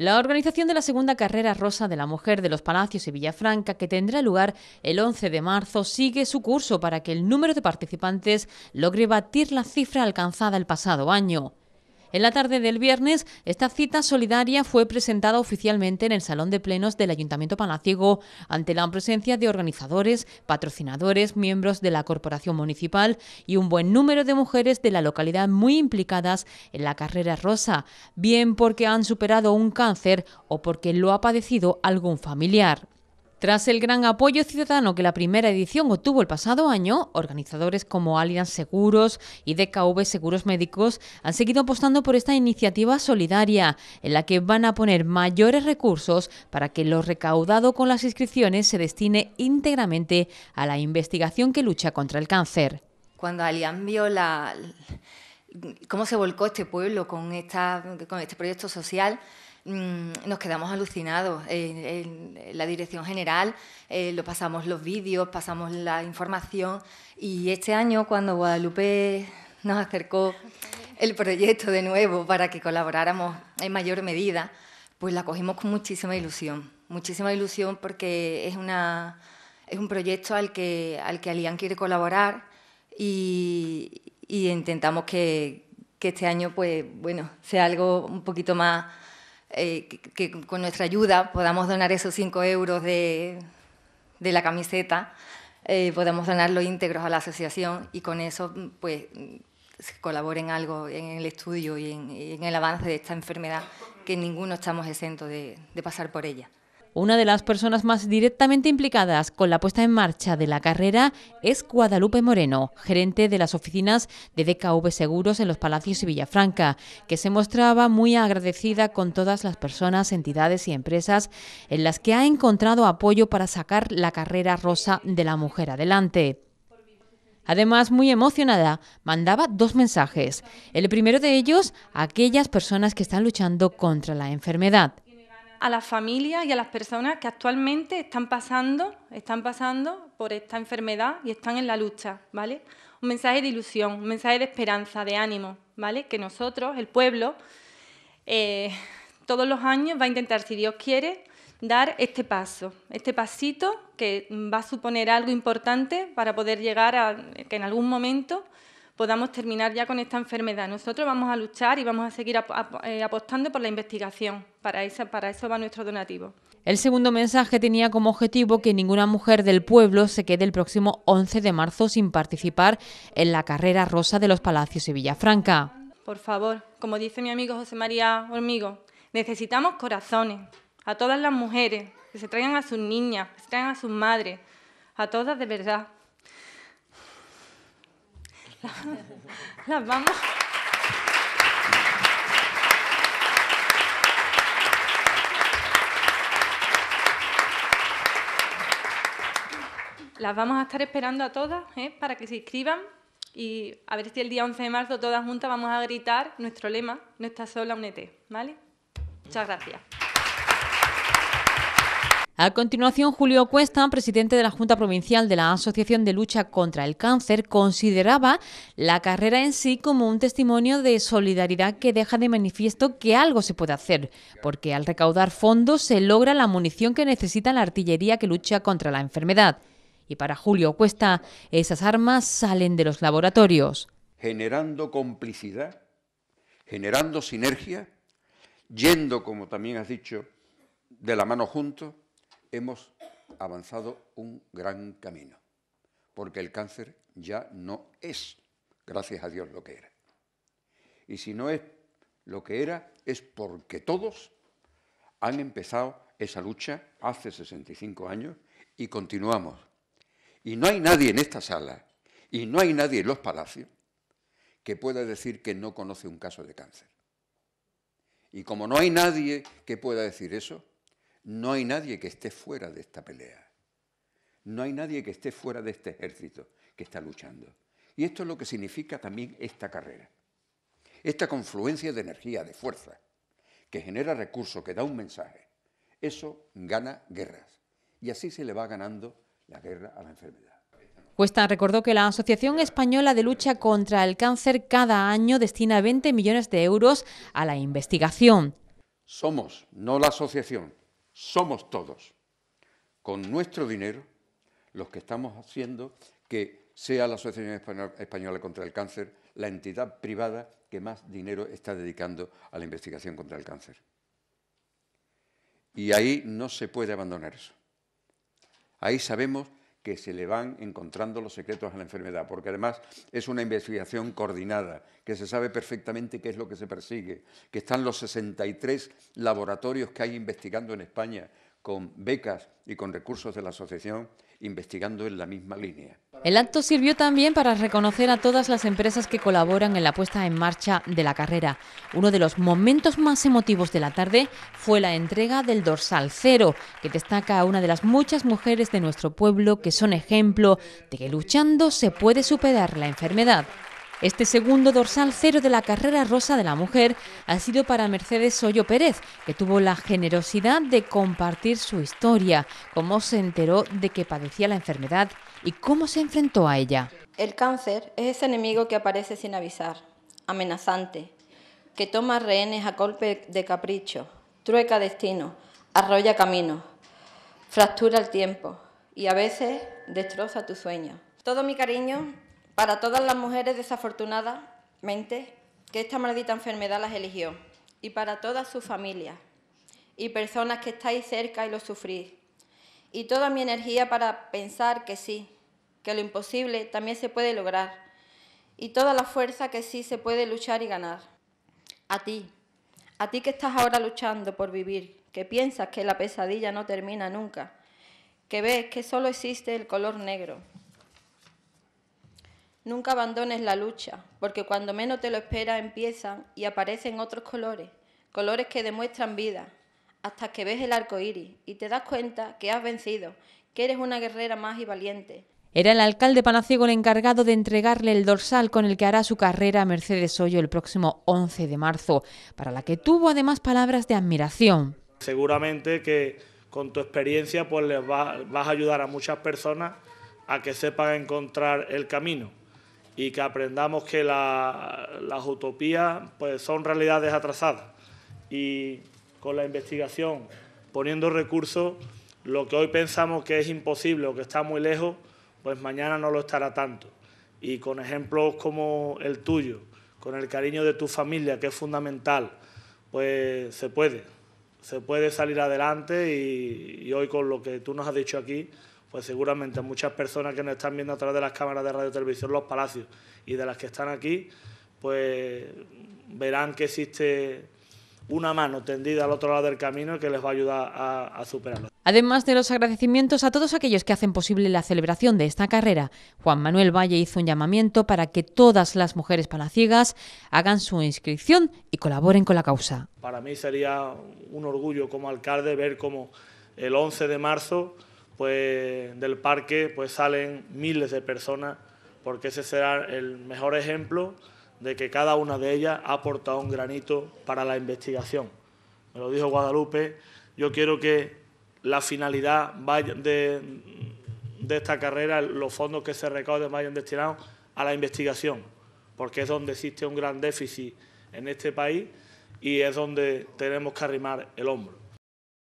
La organización de la segunda carrera rosa de la mujer de los Palacios y Villafranca, que tendrá lugar el 11 de marzo, sigue su curso para que el número de participantes logre batir la cifra alcanzada el pasado año. En la tarde del viernes, esta cita solidaria fue presentada oficialmente en el Salón de Plenos del Ayuntamiento Palaciego, ante la presencia de organizadores, patrocinadores, miembros de la Corporación Municipal y un buen número de mujeres de la localidad muy implicadas en la carrera rosa, bien porque han superado un cáncer o porque lo ha padecido algún familiar. Tras el gran apoyo ciudadano que la primera edición obtuvo el pasado año, organizadores como Allianz Seguros y DKV Seguros Médicos han seguido apostando por esta iniciativa solidaria, en la que van a poner mayores recursos para que lo recaudado con las inscripciones se destine íntegramente a la investigación que lucha contra el cáncer. Cuando Allianz vio cómo se volcó este pueblo con, con este proyecto social, Mm, nos quedamos alucinados. en la dirección general eh, lo pasamos los vídeos, pasamos la información y este año cuando Guadalupe nos acercó el proyecto de nuevo para que colaboráramos en mayor medida, pues la cogimos con muchísima ilusión, muchísima ilusión porque es, una, es un proyecto al que, al que Alian quiere colaborar y, intentamos que, que, este año pues, bueno, sea algo un poquito más eh, que, con nuestra ayuda podamos donar esos 5 euros de, la camiseta, eh, podamos donarlos íntegros a la asociación y con eso pues colaboren algo en el estudio y en, el avance de esta enfermedad que ninguno estamos exentos de pasar por ella. Una de las personas más directamente implicadas con la puesta en marcha de la carrera es Guadalupe Moreno, gerente de las oficinas de DKV Seguros en los Palacios y Villafranca, que se mostraba muy agradecida con todas las personas, entidades y empresas en las que ha encontrado apoyo para sacar la carrera rosa de la mujer adelante. Además, muy emocionada, mandaba dos mensajes. El primero de ellos a aquellas personas que están luchando contra la enfermedad a las familias y a las personas que actualmente están pasando, están pasando por esta enfermedad y están en la lucha, ¿vale? Un mensaje de ilusión, un mensaje de esperanza, de ánimo, ¿vale? Que nosotros, el pueblo, eh, todos los años va a intentar, si Dios quiere, dar este paso, este pasito que va a suponer algo importante para poder llegar a que en algún momento podamos terminar ya con esta enfermedad. Nosotros vamos a luchar y vamos a seguir eh, apostando por la investigación. Para eso, para eso va nuestro donativo. El segundo mensaje tenía como objetivo que ninguna mujer del pueblo se quede el próximo 11 de marzo sin participar en la carrera rosa de los Palacios y Villafranca. Por favor, como dice mi amigo José María Hormigo, necesitamos corazones a todas las mujeres, que se traigan a sus niñas, que se traigan a sus madres, a todas de verdad. las vamos. Las vamos a estar esperando a todas ¿eh? para que se inscriban y a ver si el día 11 de marzo todas juntas vamos a gritar nuestro lema, no está sola, únete, ¿vale? Muchas gracias. A continuación, Julio Cuesta, presidente de la Junta Provincial de la Asociación de Lucha contra el Cáncer, consideraba la carrera en sí como un testimonio de solidaridad que deja de manifiesto que algo se puede hacer, porque al recaudar fondos se logra la munición que necesita la artillería que lucha contra la enfermedad. Y para Julio Cuesta, esas armas salen de los laboratorios. Generando complicidad, generando sinergia, yendo, como también has dicho, de la mano juntos hemos avanzado un gran camino, porque el cáncer ya no es, gracias a Dios, lo que era. Y si no es lo que era, es porque todos han empezado esa lucha hace 65 años y continuamos. Y no hay nadie en esta sala y no hay nadie en los palacios que pueda decir que no conoce un caso de cáncer. Y como no hay nadie que pueda decir eso, no hay nadie que esté fuera de esta pelea. No hay nadie que esté fuera de este ejército que está luchando. Y esto es lo que significa también esta carrera. Esta confluencia de energía, de fuerza, que genera recursos, que da un mensaje. Eso gana guerras. Y así se le va ganando la guerra a la enfermedad. Cuesta recordó que la Asociación Española de Lucha contra el Cáncer cada año destina 20 millones de euros a la investigación. Somos, no la asociación, somos todos, con nuestro dinero, los que estamos haciendo que sea la Asociación Española contra el Cáncer la entidad privada que más dinero está dedicando a la investigación contra el cáncer. Y ahí no se puede abandonar eso. Ahí sabemos que se le van encontrando los secretos a la enfermedad, porque además es una investigación coordinada, que se sabe perfectamente qué es lo que se persigue, que están los 63 laboratorios que hay investigando en España con becas y con recursos de la asociación, investigando en la misma línea. El acto sirvió también para reconocer a todas las empresas que colaboran en la puesta en marcha de la carrera. Uno de los momentos más emotivos de la tarde fue la entrega del dorsal cero, que destaca a una de las muchas mujeres de nuestro pueblo que son ejemplo de que luchando se puede superar la enfermedad. Este segundo dorsal cero de la carrera rosa de la mujer ha sido para Mercedes Sollo Pérez, que tuvo la generosidad de compartir su historia, cómo se enteró de que padecía la enfermedad y cómo se enfrentó a ella. El cáncer es ese enemigo que aparece sin avisar, amenazante, que toma rehenes a golpe de capricho, trueca destino, arrolla caminos, fractura el tiempo y a veces destroza tu sueño. Todo mi cariño para todas las mujeres desafortunadamente que esta maldita enfermedad las eligió y para todas sus familias y personas que estáis cerca y lo sufrís. Y toda mi energía para pensar que sí, que lo imposible también se puede lograr y toda la fuerza que sí se puede luchar y ganar. A ti, a ti que estás ahora luchando por vivir, que piensas que la pesadilla no termina nunca, que ves que solo existe el color negro, Nunca abandones la lucha, porque cuando menos te lo esperas empiezan y aparecen otros colores, colores que demuestran vida, hasta que ves el arco iris y te das cuenta que has vencido, que eres una guerrera más y valiente. Era el alcalde panaciego el encargado de entregarle el dorsal con el que hará su carrera a Mercedes Hoyo el próximo 11 de marzo, para la que tuvo además palabras de admiración. Seguramente que con tu experiencia pues les vas a ayudar a muchas personas a que sepan encontrar el camino y que aprendamos que las utopías pues, son realidades atrasadas. Y con la investigación, poniendo recursos, lo que hoy pensamos que es imposible o que está muy lejos, pues mañana no lo estará tanto. Y con ejemplos como el tuyo, con el cariño de tu familia, que es fundamental, pues se puede, se puede salir adelante y hoy con lo que tú nos has dicho aquí, pues seguramente muchas personas que nos están viendo a través de las cámaras de radio televisión Los Palacios y de las que están aquí, pues verán que existe una mano tendida al otro lado del camino que les va a ayudar a, superarlo. Además de los agradecimientos a todos aquellos que hacen posible la celebración de esta carrera, Juan Manuel Valle hizo un llamamiento para que todas las mujeres palaciegas hagan su inscripción y colaboren con la causa. Para mí sería un orgullo como alcalde ver como el 11 de marzo pues, del parque pues, salen miles de personas, porque ese será el mejor ejemplo de que cada una de ellas ha aportado un granito para la investigación. Me lo dijo Guadalupe, yo quiero que la finalidad vaya de, de esta carrera, los fondos que se recauden vayan destinados a la investigación, porque es donde existe un gran déficit en este país y es donde tenemos que arrimar el hombro.